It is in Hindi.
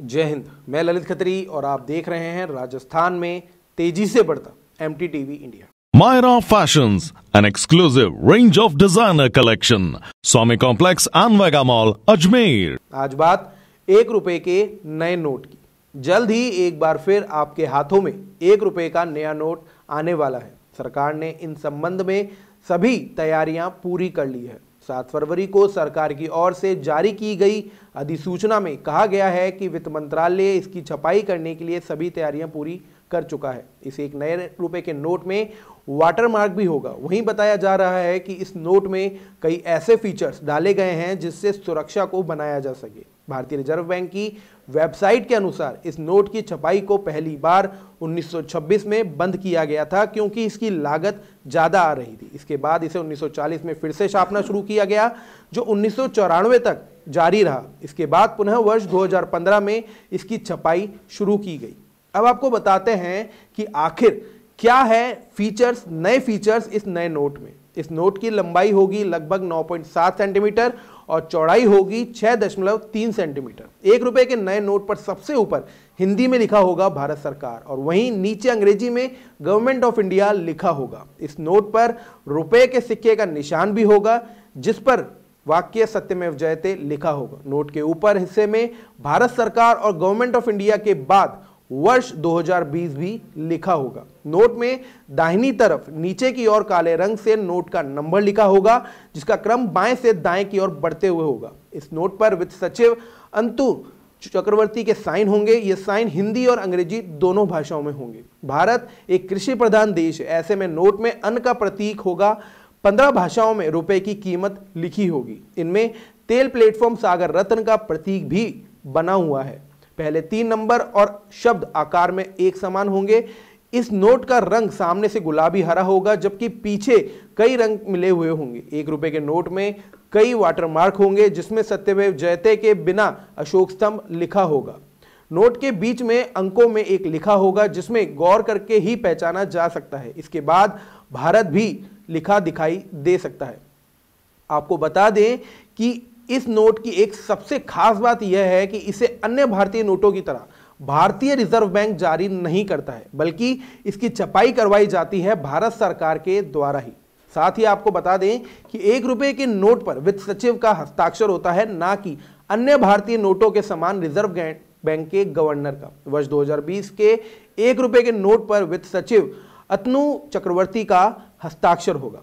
जय हिंद मैं ललित खत्री और आप देख रहे हैं राजस्थान में तेजी से बढ़ता M T TV India Myra fashion an exclusive range of designer collection Swami complex आनवेगा मॉल अजमेर आज बात एक रुपए के नए नोट की जल्द ही एक बार फिर आपके हाथों में एक रुपए का नया नोट आने वाला है सरकार ने इन संबंध में सभी तैयारियां पूरी कर ली है सात फरवरी को सरकार की ओर से जारी की गई अधिसूचना में कहा गया है कि वित्त मंत्रालय इसकी छपाई करने के लिए सभी तैयारियां पूरी कर चुका है इसे एक नए रुपए के नोट में वाटरमार्क भी होगा वहीं बताया जा रहा है कि इस नोट में कई ऐसे फीचर्स डाले गए हैं जिससे सुरक्षा को बनाया जा सके भारतीय रिजर्व बैंक की वेबसाइट के अनुसार इस नोट की छपाई को पहली बार 1926 में बंद किया गया था क्योंकि इसकी लागत ज़्यादा आ रही थी इसके बाद इसे 1940 में फिर से छापना शुरू किया गया जो उन्नीस तक जारी रहा इसके बाद पुनः वर्ष 2015 में इसकी छपाई शुरू की गई अब आपको बताते हैं कि आखिर क्या है फीचर्स नए फीचर्स इस नए नोट में इस नोट की लंबाई होगी लगभग 9.7 सेंटीमीटर और चौड़ाई होगी 6.3 सेंटीमीटर एक रुपए के नए नोट पर सबसे ऊपर हिंदी में लिखा होगा भारत सरकार और वहीं नीचे अंग्रेजी में गवर्नमेंट ऑफ इंडिया लिखा होगा इस नोट पर रुपए के सिक्के का निशान भी होगा जिस पर वाक्य सत्यमेव जयते लिखा होगा नोट के ऊपर हिस्से में भारत सरकार और गवर्नमेंट ऑफ इंडिया के बाद वर्ष 2020 भी लिखा होगा नोट में दाहिनी तरफ नीचे की ओर काले रंग से नोट का नंबर लिखा होगा जिसका क्रम बाएं से दाएं की ओर बढ़ते हुए होगा इस नोट पर वित्त सचिव अंतु चक्रवर्ती के साइन होंगे ये साइन हिंदी और अंग्रेजी दोनों भाषाओं में होंगे भारत एक कृषि प्रधान देश है ऐसे में नोट में अन्न का प्रतीक होगा पंद्रह भाषाओं में रुपए की कीमत लिखी होगी इनमें तेल प्लेटफॉर्म सागर रत्न का प्रतीक भी बना हुआ है पहले तीन नंबर और शब्द आकार में एक समान होंगे इस नोट का रंग सामने से गुलाबी हरा होगा जबकि पीछे कई रंग मिले हुए होंगे एक रुपए के नोट में कई वाटरमार्क होंगे जिसमें सत्यवेव जयते के बिना अशोक स्तंभ लिखा होगा नोट के बीच में अंकों में एक लिखा होगा जिसमें गौर करके ही पहचाना जा सकता है इसके बाद भारत भी लिखा दिखाई दे सकता है आपको बता दें कि इस नोट की एक सबसे खास बात यह है कि इसे अन्य भारतीय नोटों की तरह भारतीय रिजर्व बैंक जारी नहीं करता है बल्कि इसकी छपाई करवाई जाती है भारत सरकार के द्वारा ही साथ ही आपको बता दें कि एक रुपए के नोट पर वित्त सचिव का हस्ताक्षर होता है ना कि अन्य भारतीय नोटों के समान रिजर्व बैंक के गवर्नर का वर्ष 2020 के एक रुपए के नोट पर वित्त सचिव अतनु चक्रवर्ती का हस्ताक्षर होगा